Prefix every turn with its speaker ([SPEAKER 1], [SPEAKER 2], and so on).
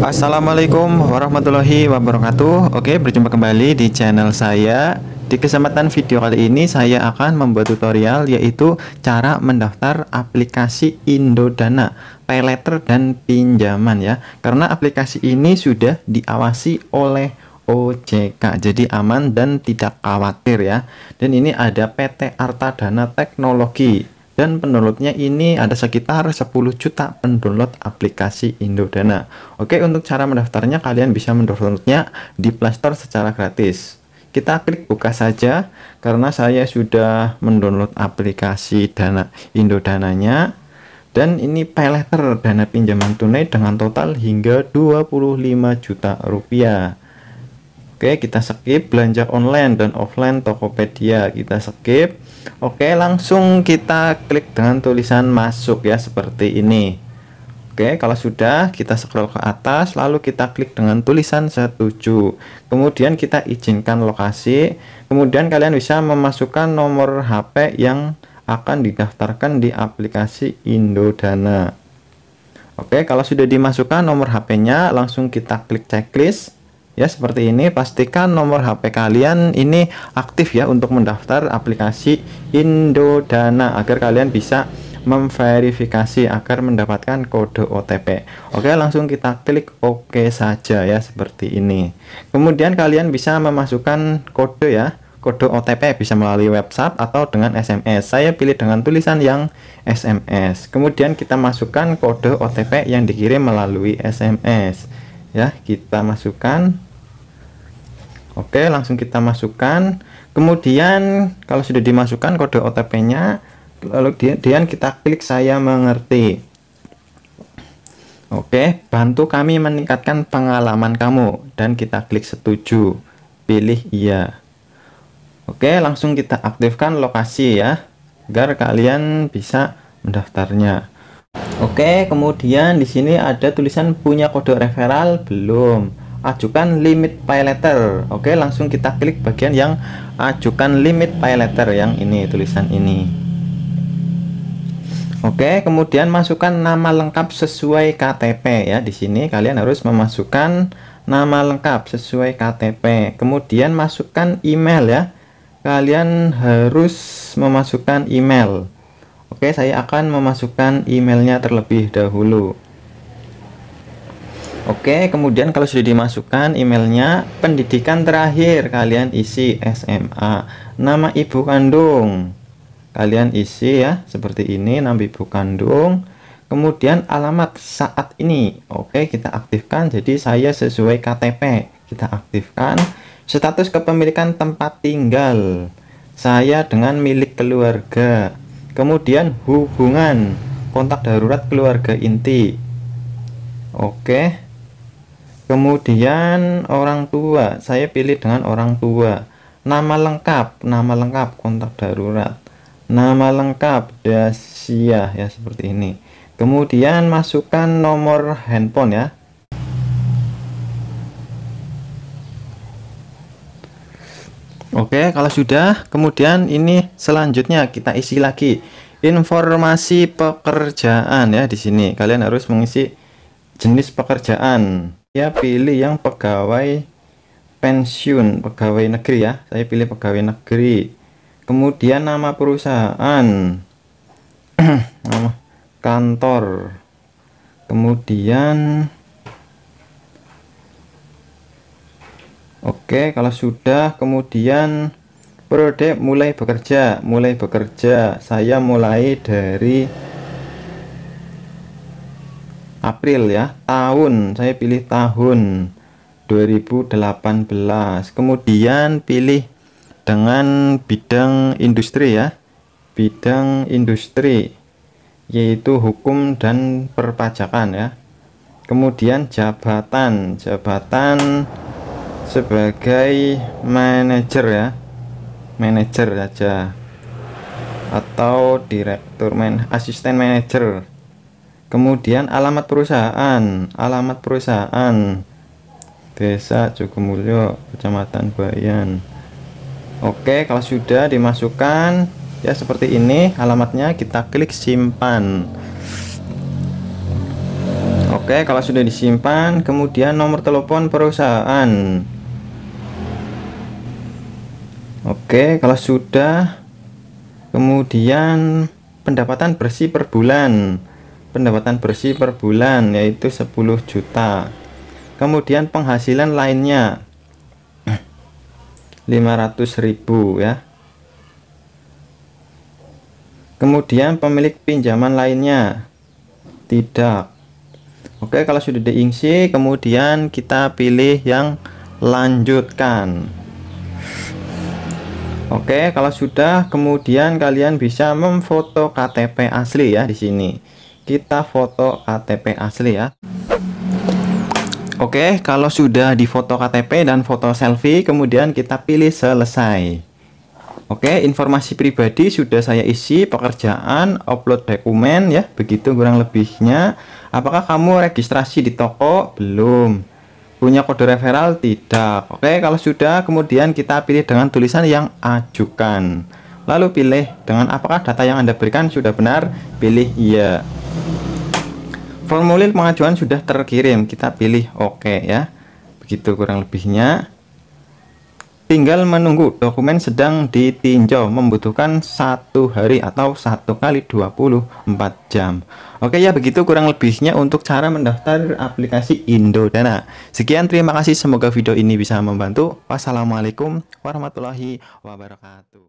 [SPEAKER 1] Assalamualaikum warahmatullahi wabarakatuh Oke berjumpa kembali di channel saya Di kesempatan video kali ini saya akan membuat tutorial yaitu Cara mendaftar aplikasi Indodana Dana, dan pinjaman ya Karena aplikasi ini sudah diawasi oleh OJK jadi aman dan tidak khawatir ya dan ini ada PT Arta Dana Teknologi dan pendownloadnya ini ada sekitar 10 juta pendownload aplikasi Indodana. Oke, untuk cara mendaftarnya kalian bisa mendownloadnya di Playstore secara gratis. Kita klik buka saja karena saya sudah mendownload aplikasi Dana Indodananya dan ini pay letter dana pinjaman tunai dengan total hingga 25 juta rupiah. Oke, kita skip belanja online dan offline Tokopedia. Kita skip. Oke, langsung kita klik dengan tulisan masuk ya seperti ini. Oke, kalau sudah kita scroll ke atas lalu kita klik dengan tulisan setuju. Kemudian kita izinkan lokasi. Kemudian kalian bisa memasukkan nomor HP yang akan didaftarkan di aplikasi Indodana. Oke, kalau sudah dimasukkan nomor HP-nya langsung kita klik checklist Ya, seperti ini pastikan nomor HP kalian ini aktif ya untuk mendaftar aplikasi Indodana agar kalian bisa memverifikasi agar mendapatkan kode OTP. Oke, langsung kita klik OK saja ya seperti ini. Kemudian kalian bisa memasukkan kode ya, kode OTP bisa melalui website atau dengan SMS. Saya pilih dengan tulisan yang SMS. Kemudian kita masukkan kode OTP yang dikirim melalui SMS. Ya, kita masukkan Oke, langsung kita masukkan. Kemudian kalau sudah dimasukkan kode OTP-nya, lalu kemudian kita klik saya mengerti. Oke, bantu kami meningkatkan pengalaman kamu dan kita klik setuju. Pilih iya. Oke, langsung kita aktifkan lokasi ya agar kalian bisa mendaftarnya. Oke, kemudian di sini ada tulisan punya kode referral belum ajukan limit pay letter oke langsung kita klik bagian yang ajukan limit pay letter yang ini tulisan ini oke kemudian masukkan nama lengkap sesuai KTP ya di sini kalian harus memasukkan nama lengkap sesuai KTP kemudian masukkan email ya kalian harus memasukkan email oke saya akan memasukkan emailnya terlebih dahulu Oke, kemudian kalau sudah dimasukkan emailnya, pendidikan terakhir kalian isi SMA, nama ibu kandung. Kalian isi ya, seperti ini nama ibu kandung. Kemudian alamat saat ini. Oke, kita aktifkan. Jadi saya sesuai KTP. Kita aktifkan status kepemilikan tempat tinggal. Saya dengan milik keluarga. Kemudian hubungan kontak darurat keluarga inti. Oke kemudian orang tua saya pilih dengan orang tua nama lengkap nama lengkap kontak darurat nama lengkap dasia ya seperti ini kemudian masukkan nomor handphone ya Oke kalau sudah kemudian ini selanjutnya kita isi lagi informasi pekerjaan ya di sini kalian harus mengisi jenis pekerjaan saya pilih yang pegawai pensiun pegawai negeri ya saya pilih pegawai negeri kemudian nama perusahaan nama kantor kemudian oke kalau sudah kemudian periode mulai bekerja mulai bekerja saya mulai dari April ya tahun saya pilih tahun 2018 kemudian pilih dengan bidang industri ya bidang industri yaitu hukum dan perpajakan ya kemudian jabatan jabatan sebagai manajer ya manajer aja atau direktur man asisten manajer kemudian alamat perusahaan alamat perusahaan desa Jogomulyo, kecamatan Bayan oke kalau sudah dimasukkan ya seperti ini alamatnya kita klik simpan oke kalau sudah disimpan kemudian nomor telepon perusahaan oke kalau sudah kemudian pendapatan bersih per bulan pendapatan bersih per bulan yaitu 10 juta kemudian penghasilan lainnya 500.000 ya kemudian pemilik pinjaman lainnya tidak oke kalau sudah diisi kemudian kita pilih yang lanjutkan Oke, kalau sudah kemudian kalian bisa memfoto KTP asli ya di sini kita foto KTP asli ya Oke kalau sudah di foto KTP dan foto selfie kemudian kita pilih selesai Oke informasi pribadi sudah saya isi pekerjaan upload dokumen ya begitu kurang lebihnya Apakah kamu registrasi di toko? Belum punya kode referral tidak oke kalau sudah kemudian kita pilih dengan tulisan yang ajukan lalu pilih dengan apakah data yang anda berikan sudah benar pilih iya formulir pengajuan sudah terkirim kita pilih oke okay, ya begitu kurang lebihnya tinggal menunggu dokumen sedang ditinjau membutuhkan satu hari atau satu kali 24 jam Oke ya begitu kurang lebihnya untuk cara mendaftar aplikasi Indodana sekian terima kasih semoga video ini bisa membantu wassalamualaikum warahmatullahi wabarakatuh